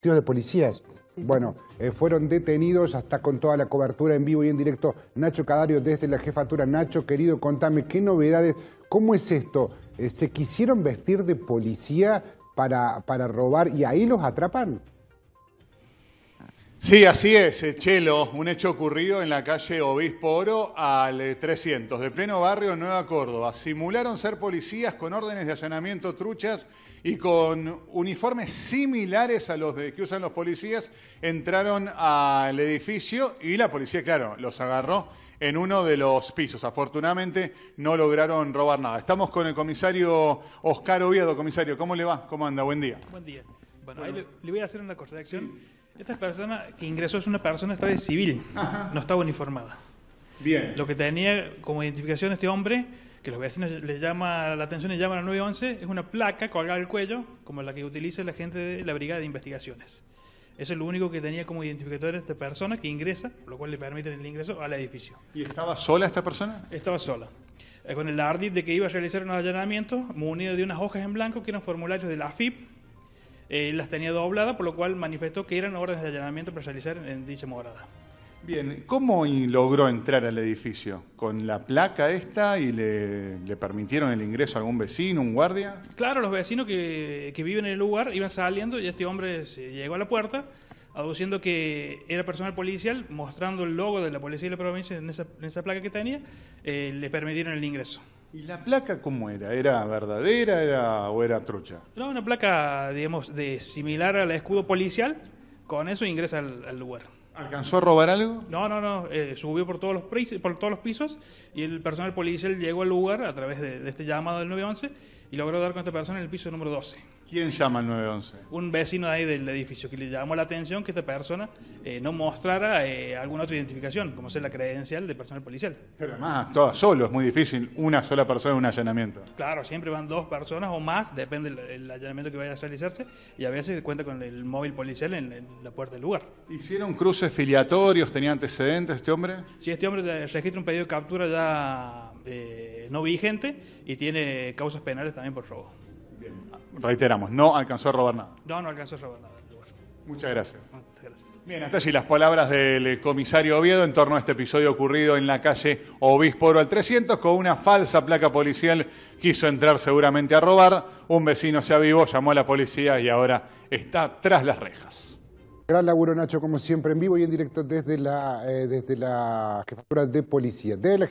de policías. bueno, eh, fueron detenidos hasta con toda la cobertura en vivo y en directo. Nacho Cadario desde la jefatura. Nacho, querido, contame qué novedades, cómo es esto. Eh, ¿Se quisieron vestir de policía para, para robar y ahí los atrapan? Sí, así es, eh, Chelo, un hecho ocurrido en la calle Obispo Oro al 300, eh, de pleno barrio Nueva Córdoba. Simularon ser policías con órdenes de allanamiento truchas y con uniformes similares a los de, que usan los policías, entraron al edificio y la policía, claro, los agarró en uno de los pisos. Afortunadamente no lograron robar nada. Estamos con el comisario Oscar Oviedo. Comisario, ¿cómo le va? ¿Cómo anda? Buen día. Buen día. Bueno, ahí le, voy a hacer una corrección. Esta persona que ingresó es una persona, estaba de civil, no estaba uniformada. Bien. Lo que tenía como identificación este hombre, que los vecinos le llaman la atención y llaman al 911, es una placa colgada al cuello, como la que utiliza la gente de la Brigada de Investigaciones. Eso es lo único que tenía como identificador esta persona que ingresa, lo cual le permiten el ingreso al edificio. ¿Y estaba sola esta persona? Estaba sola. Eh, con el ardid de que iba a realizar unos allanamientos, munido de unas hojas en blanco que eran formularios de la AFIP, eh, las tenía dobladas, por lo cual manifestó que eran órdenes de allanamiento para realizar en, dicha morada. Bien, ¿cómo logró entrar al edificio? ¿Con la placa esta y le, permitieron el ingreso a algún vecino, un guardia? Claro, los vecinos que, que viven en el lugar iban saliendo y este hombre se llegó a la puerta aduciendo que era personal policial, mostrando el logo de la policía de la provincia en esa, placa que tenía, eh, le permitieron el ingreso. ¿Y la placa cómo era? ¿Era verdadera era, o era trucha? No, una placa, digamos, de similar al escudo policial. Con eso ingresa al, lugar. ¿Alcanzó a robar algo? No, no, no. Eh, subió por todos, los por todos los pisos y el personal policial llegó al lugar a través de, de este llamado del 911 y logró dar con esta persona en el piso número 12. ¿Quién llama al 911? Un vecino de ahí del edificio que le llamó la atención que esta persona eh, no mostrara eh, alguna otra identificación, como ser la credencial de personal policial. Pero además, solo, es muy difícil una sola persona en un allanamiento. Claro, siempre van dos personas o más, depende del allanamiento que vaya a realizarse, y a veces cuenta con el móvil policial en, la puerta del lugar. ¿Hicieron cruces filiatorios? ¿Tenía antecedentes este hombre? Sí, este hombre eh, registra un pedido de captura ya no vigente y tiene causas penales también por robo. Bien. Reiteramos, no alcanzó a robar nada. No, no alcanzó a robar nada. Muchas gracias. Ah, muchas Bien, hasta y las palabras del eh, comisario Oviedo en torno a este episodio ocurrido en la calle Obisporo al 300 con una falsa placa policial. Quiso entrar seguramente a robar, un vecino se avivó, llamó a la policía y ahora está tras las rejas. Gran laburo, Nacho, como siempre, en vivo y en directo desde la, eh, desde la jefatura de policía. De la